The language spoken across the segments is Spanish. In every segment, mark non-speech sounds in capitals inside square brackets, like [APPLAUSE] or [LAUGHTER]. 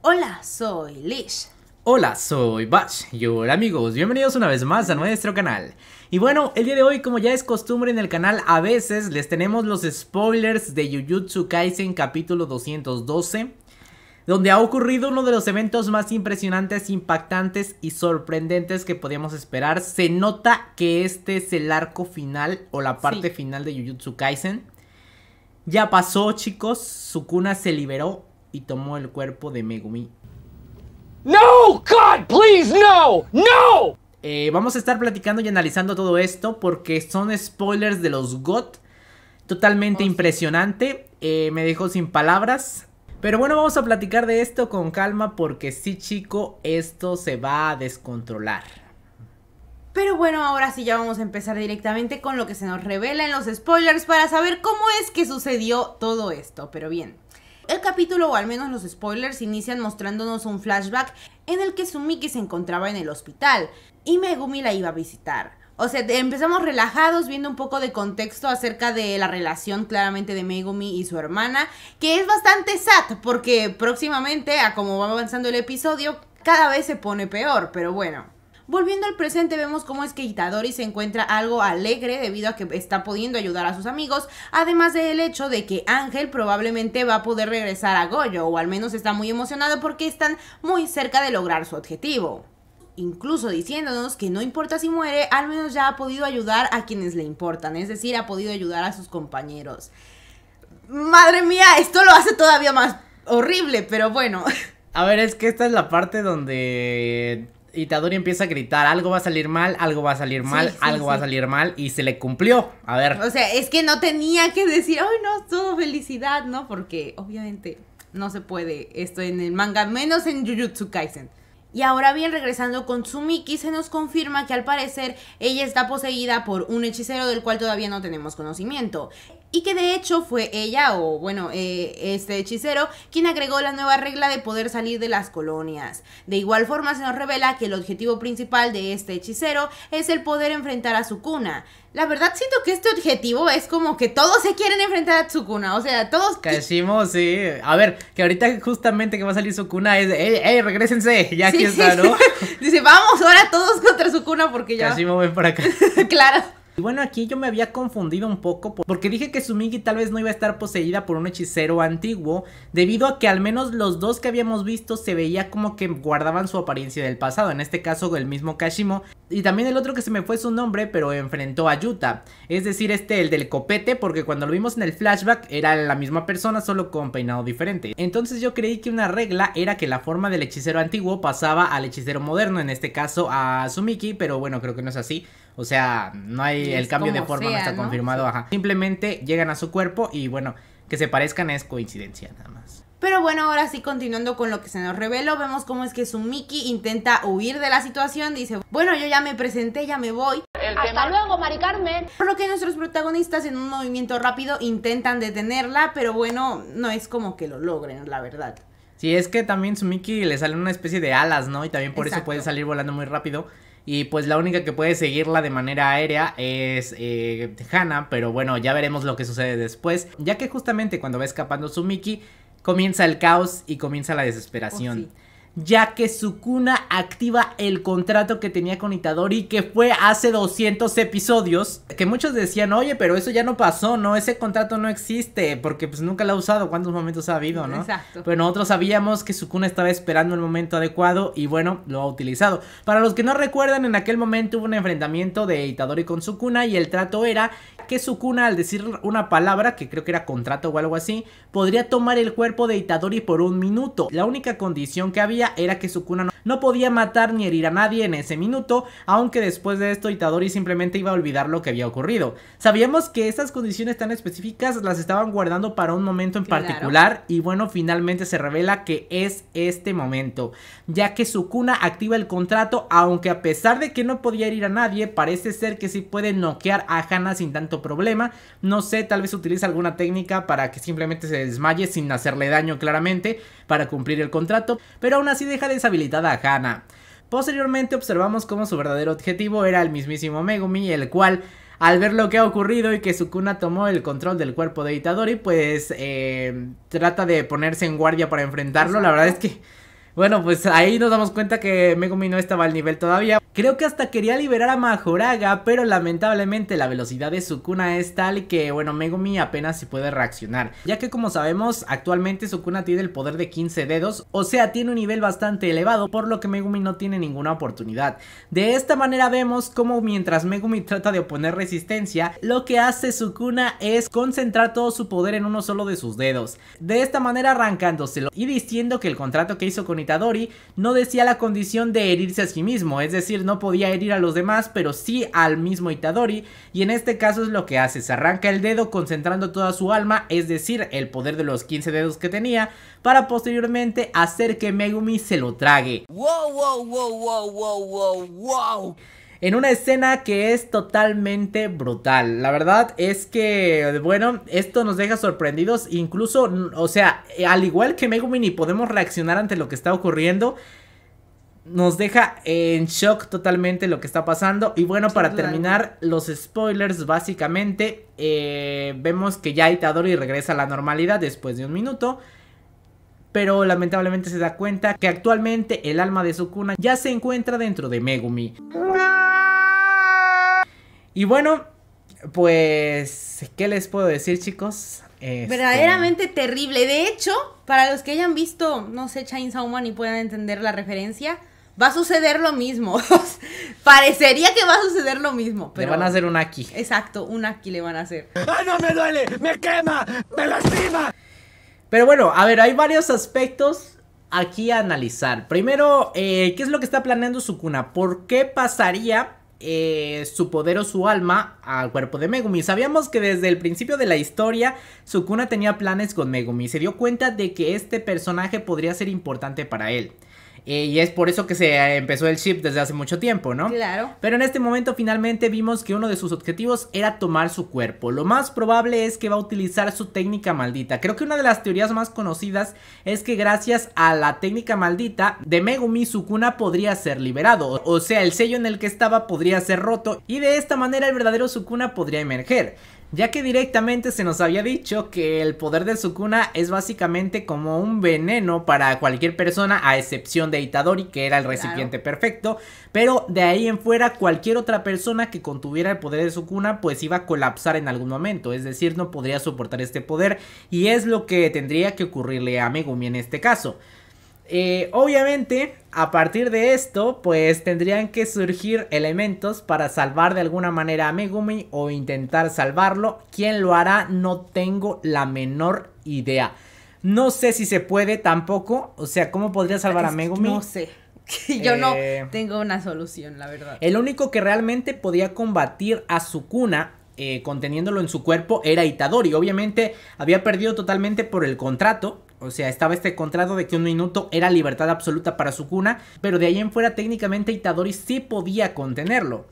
Hola, soy Lish. Hola, soy Bash. Y hola amigos, bienvenidos una vez más a nuestro canal. Y bueno, el día de hoy, como ya es costumbre en el canal, a veces les tenemos los spoilers de Jujutsu Kaisen capítulo 212 donde ha ocurrido uno de los eventos más impresionantes, impactantes y sorprendentes que podíamos esperar. Se nota que este es el arco final o la parte final de Jujutsu Kaisen. Ya pasó, chicos. Sukuna se liberó y tomó el cuerpo de Megumi. No, God, please, no, no. Eh, vamos a estar platicando y analizando todo esto porque son spoilers de los GOT. Totalmente oh, impresionante. Eh, me dejó sin palabras. Pero bueno, vamos a platicar de esto con calma porque sí, chico, esto se va a descontrolar. Pero bueno, ahora sí ya vamos a empezar directamente con lo que se nos revela en los spoilers para saber cómo es que sucedió todo esto. Pero bien, el capítulo, o al menos los spoilers, inician mostrándonos un flashback en el que Sumiki se encontraba en el hospital y Megumi la iba a visitar. O sea, empezamos relajados viendo un poco de contexto acerca de la relación claramente de Megumi y su hermana, que es bastante sad porque próximamente, a como va avanzando el episodio, cada vez se pone peor, pero bueno. Volviendo al presente vemos cómo es que Itadori se encuentra algo alegre debido a que está pudiendo ayudar a sus amigos, además del hecho de que Ángel probablemente va a poder regresar a Goyo, o al menos está muy emocionado porque están muy cerca de lograr su objetivo incluso diciéndonos que no importa si muere, al menos ya ha podido ayudar a quienes le importan, es decir, ha podido ayudar a sus compañeros. Madre mía, esto lo hace todavía más horrible, pero bueno. [LAUGHS] A ver, es que esta es la parte donde Itadori empieza a gritar, algo va a salir mal, algo va a salir mal, algo va a salir mal, y se le cumplió. A ver. O sea, es que no tenía que decir, ay no, todo felicidad, ¿no? Porque obviamente no se puede esto en el manga, menos en Jujutsu Kaisen. Y ahora bien, regresando con Tsumiki, se nos confirma que al parecer ella está poseída por un hechicero del cual todavía no tenemos conocimiento y que de hecho fue ella o bueno, eh, este hechicero quien agregó la nueva regla de poder salir de las colonias. De igual forma se nos revela que el objetivo principal de este hechicero es el poder enfrentar a su cuna la verdad siento que este objetivo es como que todos se quieren enfrentar a Tsukuna, o sea, todos... Kashimo, sí. A ver, que ahorita justamente que va a salir Tsukuna es, ¡Ey, ey, regrésense! Ya aquí está, ¿no? [LAUGHS] Dice, vamos, ahora todos contra Tsukuna porque ya... Kashimo, ven para acá. [LAUGHS] claro. Y bueno, aquí yo me había confundido un poco porque dije que Sumiki tal vez no iba a estar poseída por un hechicero antiguo, debido a que al menos los dos que habíamos visto se veía como que guardaban su apariencia del pasado, en este caso el mismo Kashimo, y también el otro que se me fue su nombre, pero enfrentó a Yuta, es decir, este, el del copete, porque cuando lo vimos en el flashback era la misma persona, solo con peinado diferente. Entonces yo creí que una regla era que la forma del hechicero antiguo pasaba al hechicero moderno, en este caso a Sumiki, pero bueno, creo que no es así. O sea, no hay el cambio de forma no está confirmado, ajá. Simplemente llegan a su cuerpo y bueno, que se parezcan es coincidencia nada más. Pero bueno, ahora sí, continuando con lo que se nos reveló, vemos cómo es que Sumiki intenta huir de la situación. Dice, bueno, yo ya me presenté, ya me voy. Hasta luego, Mari Carmen. Por lo que nuestros protagonistas en un movimiento rápido intentan detenerla, pero bueno, no es como que lo logren, la verdad. Sí, es que también Sumiki le sale una especie de alas, ¿no? Y también por eso puede salir volando muy rápido. Y pues la única que puede seguirla de manera aérea es eh, Hannah, pero bueno, ya veremos lo que sucede después, ya que justamente cuando va escapando su Mickey, comienza el caos y comienza la desesperación. Oh, ya que su cuna activa el contrato que tenía con Itadori que fue hace 200 episodios. Que muchos decían, oye, pero eso ya no pasó, ¿no? Ese contrato no existe porque pues nunca lo ha usado. ¿Cuántos momentos ha habido, no? Exacto. Pero nosotros sabíamos que Sukuna estaba esperando el momento adecuado y bueno, lo ha utilizado. Para los que no recuerdan, en aquel momento hubo un enfrentamiento de Itadori con Sukuna y el trato era que Sukuna al decir una palabra, que creo que era contrato o algo así, podría tomar el cuerpo de Itadori por un minuto. La única condición que había era que Sukuna no no podía matar ni herir a nadie en ese minuto, aunque después de esto Itadori simplemente iba a olvidar lo que había ocurrido. Sabíamos que estas condiciones tan específicas las estaban guardando para un momento en particular y bueno, finalmente se revela que es este momento, ya que Sukuna activa el contrato, aunque a pesar de que no podía herir a nadie, parece ser que sí puede noquear a Hana sin tanto problema. No sé, tal vez utiliza alguna técnica para que simplemente se desmaye sin hacerle daño claramente para cumplir el contrato, pero aún así deja deshabilitada Posteriormente observamos cómo su verdadero objetivo era el mismísimo Megumi, el cual al ver lo que ha ocurrido y que Sukuna tomó el control del cuerpo de Itadori, pues eh, trata de ponerse en guardia para enfrentarlo. La verdad es que bueno, pues ahí nos damos cuenta que Megumi no estaba al nivel todavía. Creo que hasta quería liberar a Majoraga, pero lamentablemente la velocidad de Sukuna es tal que, bueno, Megumi apenas se puede reaccionar. Ya que como sabemos, actualmente Sukuna tiene el poder de 15 dedos, o sea, tiene un nivel bastante elevado, por lo que Megumi no tiene ninguna oportunidad. De esta manera vemos cómo mientras Megumi trata de oponer resistencia, lo que hace Sukuna es concentrar todo su poder en uno solo de sus dedos. De esta manera arrancándoselo y diciendo que el contrato que hizo con Itadori no decía la condición de herirse a sí mismo, es decir, no podía herir a los demás, pero sí al mismo Itadori, y en este caso es lo que hace, se arranca el dedo concentrando toda su alma, es decir, el poder de los 15 dedos que tenía, para posteriormente hacer que Megumi se lo trague. ¡Wow, wow, wow, wow, wow, wow, wow! en una escena que es totalmente brutal. La verdad es que, bueno, esto nos deja sorprendidos, incluso, o sea, al igual que Megumi ni podemos reaccionar ante lo que está ocurriendo, nos deja en shock totalmente lo que está pasando. Y bueno, para terminar los spoilers, básicamente, eh, vemos que ya Itadori regresa a la normalidad después de un minuto pero lamentablemente se da cuenta que actualmente el alma de Sukuna ya se encuentra dentro de Megumi. Y bueno, pues, ¿qué les puedo decir, chicos? Este, Verdaderamente terrible. De hecho, para los que hayan visto, no sé, Chainsaw Man y puedan entender la referencia, va a suceder lo mismo. [LAUGHS] Parecería que va a suceder lo mismo. Pero... Le van a hacer un aquí. Exacto, un aquí le van a hacer. ¡Ah, no me duele! ¡Me quema! ¡Me lastima! Pero bueno, a ver, hay varios aspectos aquí a analizar. Primero, eh, ¿qué es lo que está planeando Sukuna? ¿Por qué pasaría eh, su poder o su alma al cuerpo de Megumi. Sabíamos que desde el principio de la historia Sukuna tenía planes con Megumi. Se dio cuenta de que este personaje podría ser importante para él y es por eso que se eh, empezó el chip desde hace mucho tiempo, ¿no? Claro. Pero en este momento finalmente vimos que uno de sus objetivos era tomar su cuerpo. Lo más probable es que va a utilizar su técnica maldita. Creo que una de las teorías más conocidas es que gracias a la técnica maldita de Megumi Su cuna podría ser liberado. O sea, el sello en el que estaba podría ser roto y de esta manera el verdadero su cuna podría emerger ya que directamente se nos había dicho que el poder de Sukuna es básicamente como un veneno para cualquier persona, a excepción de Itadori, que era el recipiente perfecto, pero de ahí en fuera cualquier otra persona que contuviera el poder de Sukuna pues iba a colapsar en algún momento, es decir, no podría soportar este poder y es lo que tendría que ocurrirle a Megumi en este caso. Eh, obviamente, a partir de esto, pues tendrían que surgir elementos para salvar de alguna manera a Megumi o intentar salvarlo. ¿Quién lo hará? No tengo la menor idea. No sé si se puede tampoco. O sea, ¿cómo podría salvar a Megumi? No sé. [LAUGHS] Yo no eh, tengo una solución, la verdad. El único que realmente podía combatir a Sukuna cuna eh, conteniéndolo en su cuerpo era Itadori. Obviamente había perdido totalmente por el contrato o sea, estaba este contrato de que un minuto era libertad absoluta para Sukuna, pero de ahí en fuera técnicamente Itadori sí podía contenerlo.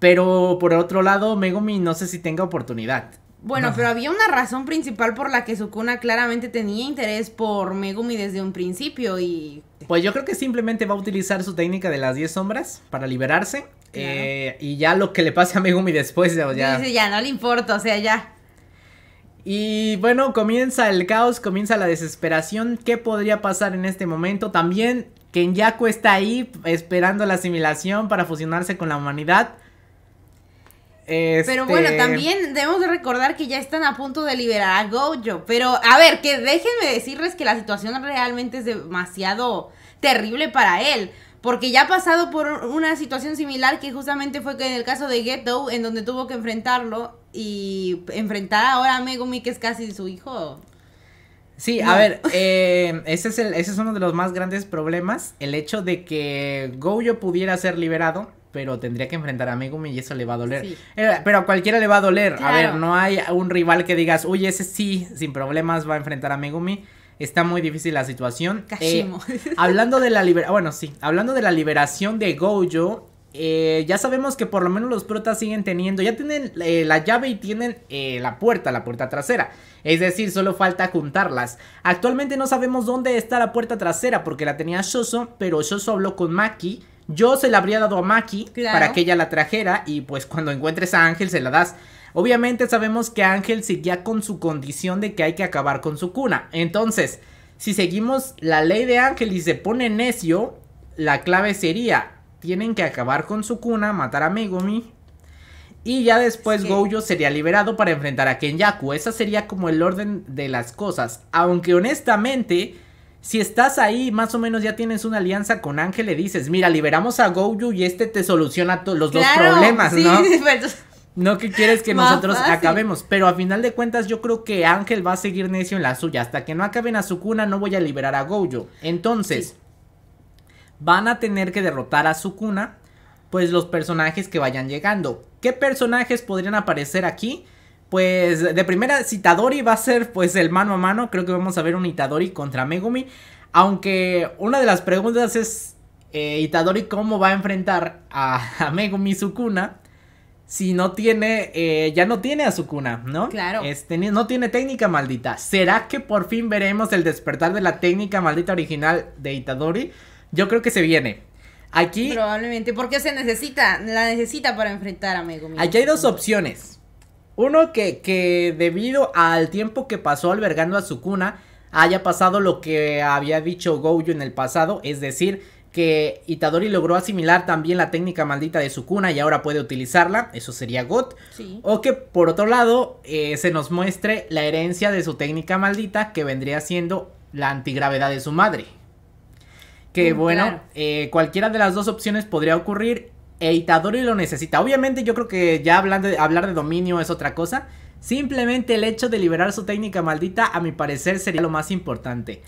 Pero por otro lado, Megumi no sé si tenga oportunidad. Bueno, pero había una razón principal por la que Sukuna claramente tenía interés por Megumi desde un principio y... Pues yo creo que simplemente va a utilizar su técnica de las 10 sombras para liberarse. Eh, y ya lo que le pase a Megumi después, ya no le importa, o sea, ya... Y bueno, comienza el caos, comienza la desesperación. ¿Qué podría pasar en este momento? También Kenyaku está ahí esperando la asimilación para fusionarse con la humanidad. Pero bueno, este, también debemos recordar que ya están a punto de liberar a Gojo. Pero a ver, que déjenme decirles que la situación realmente es demasiado terrible para él. Porque ya ha pasado por una situación similar que justamente fue que en el caso de Ghetto, en donde tuvo que enfrentarlo y enfrentar ahora a Megumi, que es casi su hijo. Sí, a ver, [LAUGHS] eh, ese, es el, es uno de los más grandes problemas, el hecho de que Gojo pudiera ser liberado, pero tendría que enfrentar a Megumi y eso le va a doler. Eh, pero a cualquiera le va a doler, a ver, no hay un rival que digas, uy, ese sí, sin problemas va a enfrentar a Megumi. Está muy difícil la situación. Eh, [LAUGHS] hablando de la bueno, sí, hablando de la liberación de Gojo, eh, ya sabemos que por lo menos los protas siguen teniendo, ya tienen eh, la llave y tienen eh, la puerta, la puerta trasera. Es decir, solo falta juntarlas. Actualmente no sabemos dónde está la puerta trasera porque la tenía Shoso, pero Shoso habló con Maki. Yo se la habría dado a Maki para que ella la trajera y pues cuando encuentres a Ángel se la das. Obviamente sabemos que Ángel seguía con su condición de que hay que acabar con su cuna. Entonces, si seguimos la ley de Ángel y se pone necio, la clave sería tienen que acabar con Sukuna, matar a Megumi. Y ya después Gojo sería liberado para enfrentar a Kenyaku. Esa sería como el orden de las cosas. Aunque honestamente, si estás ahí, más o menos ya tienes una alianza con Ángel, le dices, mira, liberamos a Gojo y este te soluciona los dos problemas, ¿no? [LAUGHS] No que quieres que [LAUGHS] nosotros acabemos, pero a final de cuentas yo creo que Ángel va a seguir necio en la suya. Hasta que no acaben a Sukuna no voy a liberar a Gojo. Entonces, van a tener que derrotar a Sukuna, pues los personajes que vayan llegando. ¿Qué personajes podrían aparecer aquí? Pues de primera, si Itadori va a ser pues el mano a mano, creo que vamos a ver un Itadori contra Megumi. Aunque una de las preguntas es eh, Itadori cómo va a enfrentar a, megumi Megumi Sukuna si no tiene, eh, ya no tiene a Sukuna, ¿no? Claro. Este, no tiene técnica maldita. ¿Será que por fin veremos el despertar de la técnica maldita original de Itadori? Yo creo que se viene. Aquí. Probablemente, porque se necesita, la necesita para enfrentar a Megumi. Aquí hay dos opciones. Uno, que, debido al tiempo que pasó albergando a su cuna haya pasado lo que había dicho Gojo en el pasado, es decir, que Itadori logró asimilar también la técnica maldita de cuna y ahora puede utilizarla, eso sería GOT. O que por otro lado eh, se nos muestre la herencia de su técnica maldita que vendría siendo la antigravedad de su madre. Que bueno, eh, cualquiera de las dos opciones podría ocurrir. E Itadori lo necesita. Obviamente yo creo que ya hablando de, hablar de dominio es otra cosa. Simplemente el hecho de liberar su técnica maldita, a mi parecer, sería lo más importante.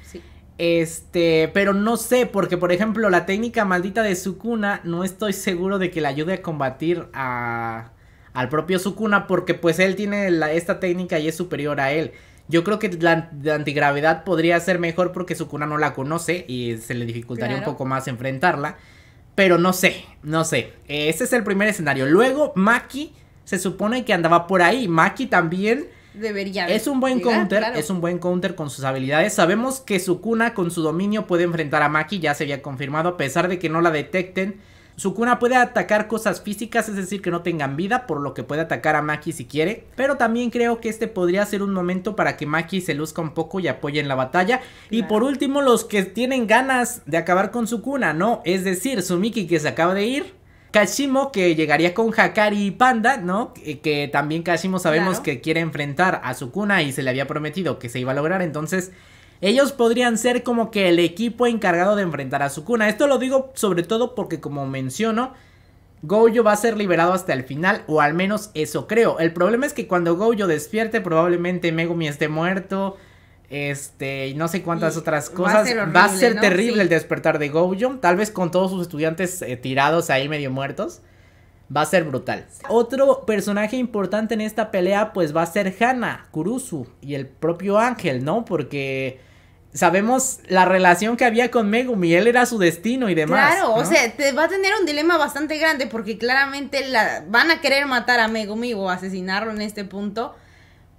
Este, pero no sé, porque por ejemplo, la técnica maldita de Sukuna, no estoy seguro de que le ayude a combatir a, al propio Sukuna, porque pues él tiene esta técnica y es superior a él. Yo creo que la, antigravedad podría ser mejor porque Sukuna no la conoce y se le dificultaría un poco más enfrentarla. Pero no sé, no sé. Ese es el primer escenario. Luego, Maki se supone que andaba por ahí. Maki también. Debería es un buen counter, es un buen counter con sus habilidades. Sabemos que Sukuna con su dominio puede enfrentar a Maki, ya se había confirmado, a pesar de que no la detecten. Sukuna puede atacar cosas físicas, es decir, que no tengan vida, por lo que puede atacar a Maki si quiere. Pero también creo que este podría ser un momento para que Maki se luzca un poco y apoye en la batalla. Y por último, los que tienen ganas de acabar con Sukuna, ¿no? Es decir, Sumiki que se acaba de ir. Kashimo que llegaría con Hakari y Panda, ¿no? Que, también Kashimo sabemos que quiere enfrentar a Sukuna y se le había prometido que se iba a lograr, entonces ellos podrían ser como que el equipo encargado de enfrentar a Sukuna. Esto lo digo sobre todo porque como menciono, Gojo va a ser liberado hasta el final, o al menos eso creo. El problema es que cuando Gojo despierte, probablemente Megumi esté muerto. Este, y no sé cuántas otras cosas. Va a ser, terrible el despertar de Gojo. Tal vez con todos sus estudiantes eh, tirados ahí medio muertos. Va a ser brutal. Otro personaje importante en esta pelea, pues va a ser Hana, Kurusu y el propio Ángel, ¿no? Porque sabemos la relación que había con Megumi, él era su destino y demás. Claro, o sea, va a tener un dilema bastante grande porque claramente la, van a querer matar a Megumi o asesinarlo en este punto.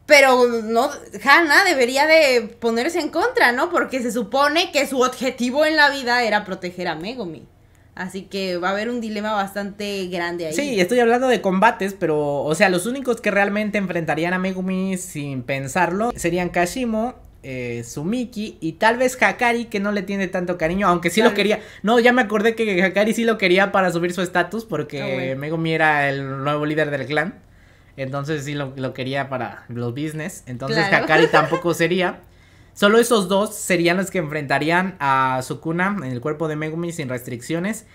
Pero no, Hannah debería de ponerse en contra, ¿no? Porque se supone que su objetivo en la vida era proteger a Megumi. Así que va a haber un dilema bastante grande ahí. Sí, estoy hablando de combates, pero, o sea, los únicos que realmente enfrentarían a Megumi sin pensarlo serían Kashimo eh, Sumiki y tal vez Hakari que no le tiene tanto cariño, aunque sí lo quería. No, ya me acordé que Hakari sí lo quería para subir su estatus porque ah, Megumi era el nuevo líder del clan. Entonces sí lo, quería para los business. Entonces Hakari [LAUGHS] tampoco sería. Solo esos dos serían los que enfrentarían a Sukuna en el cuerpo de Megumi sin restricciones.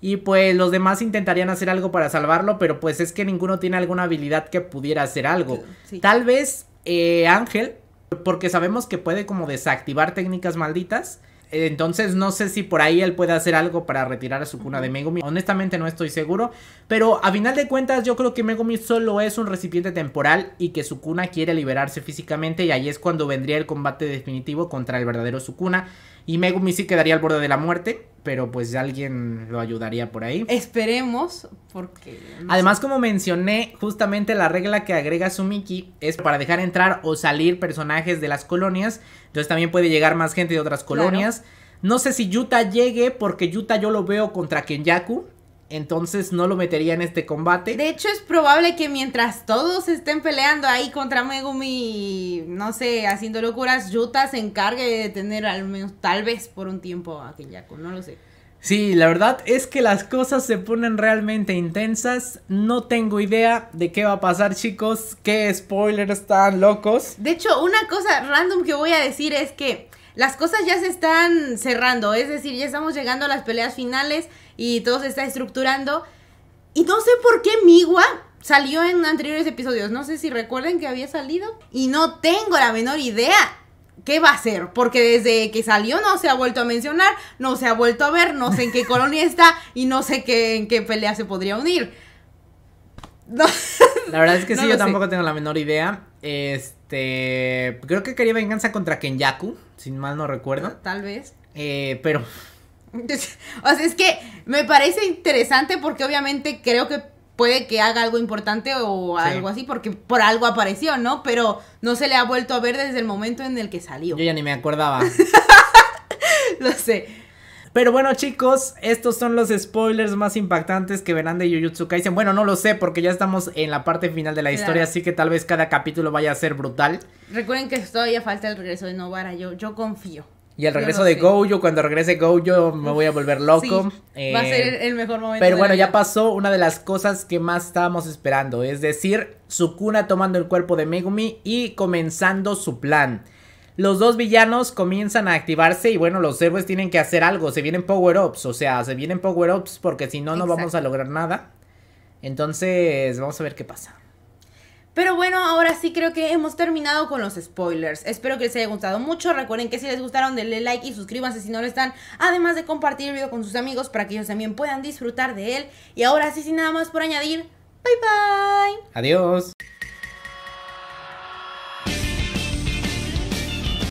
Y pues los demás intentarían hacer algo para salvarlo, pero pues es que ninguno tiene alguna habilidad que pudiera hacer algo. Tal vez eh, Ángel, porque sabemos que puede como desactivar técnicas malditas. Entonces no sé si por ahí él puede hacer algo para retirar a su cuna de Megumi. Honestamente no estoy seguro. Pero a final de cuentas yo creo que Megumi solo es un recipiente temporal y que Sukuna quiere liberarse físicamente y ahí es cuando vendría el combate definitivo contra el verdadero Sukuna. Y Megumi sí quedaría al borde de la muerte pero pues alguien lo ayudaría por ahí. Esperemos, porque... Además, como mencioné, justamente la regla que agrega Sumiki es para dejar entrar o salir personajes de las colonias, entonces también puede llegar más gente de otras colonias. No sé si Yuta llegue, porque Yuta yo lo veo contra Kenyaku, entonces no lo metería en este combate. De hecho, es probable que mientras todos estén peleando ahí contra Megumi, no sé, haciendo locuras, Yuta se encargue de detener al menos, tal vez por un tiempo a Kenyaku. no lo sé. Sí, la verdad es que las cosas se ponen realmente intensas. No tengo idea de qué va a pasar, chicos. Qué spoilers tan locos. De hecho, una cosa random que voy a decir es que las cosas ya se están cerrando. Es decir, ya estamos llegando a las peleas finales y todo se está estructurando. Y no sé por qué Miwa salió en anteriores episodios. No sé si recuerden que había salido. Y no tengo la menor idea qué va a ser. Porque desde que salió no se ha vuelto a mencionar, no se ha vuelto a ver, no sé en qué [LAUGHS] colonia está y no sé qué, en qué pelea se podría unir. [LAUGHS] La verdad es que sí, yo tampoco tengo la menor idea. Este. Creo que quería venganza contra Kenyaku, Si mal no recuerdo. Tal vez. Eh, pero [LAUGHS] o sea, es que me parece interesante porque obviamente creo que puede que haga algo importante o algo así, porque por algo apareció, ¿no? Pero no se le ha vuelto a ver desde el momento en el que salió. Yo ya ni me acordaba. [LAUGHS] Lo sé. Pero bueno, chicos, estos son los spoilers más impactantes que verán de Jujutsu Kaisen. Bueno, no lo sé porque ya estamos en la parte final de la historia, así que tal vez cada capítulo vaya a ser brutal. Recuerden que todavía falta el regreso de Novara, yo, yo confío. Y el regreso de Gojo, cuando regrese Gojo me voy a volver loco. va a ser eh, el mejor momento. Pero bueno, ya pasó una de las cosas que más estábamos esperando, es decir, Sukuna tomando el cuerpo de Megumi y comenzando su plan. Los dos villanos comienzan a activarse y bueno, los héroes tienen que hacer algo, se vienen power-ups, o sea, se vienen power-ups porque si no, no vamos a lograr nada. Entonces, vamos a ver qué pasa. Pero bueno, ahora sí creo que hemos terminado con los spoilers. Espero que les haya gustado mucho. Recuerden que si les gustaron denle like y suscríbanse si no lo están. Además de compartir el video con sus amigos para que ellos también puedan disfrutar de él. Y ahora sí, sin nada más por añadir, bye bye. Adiós.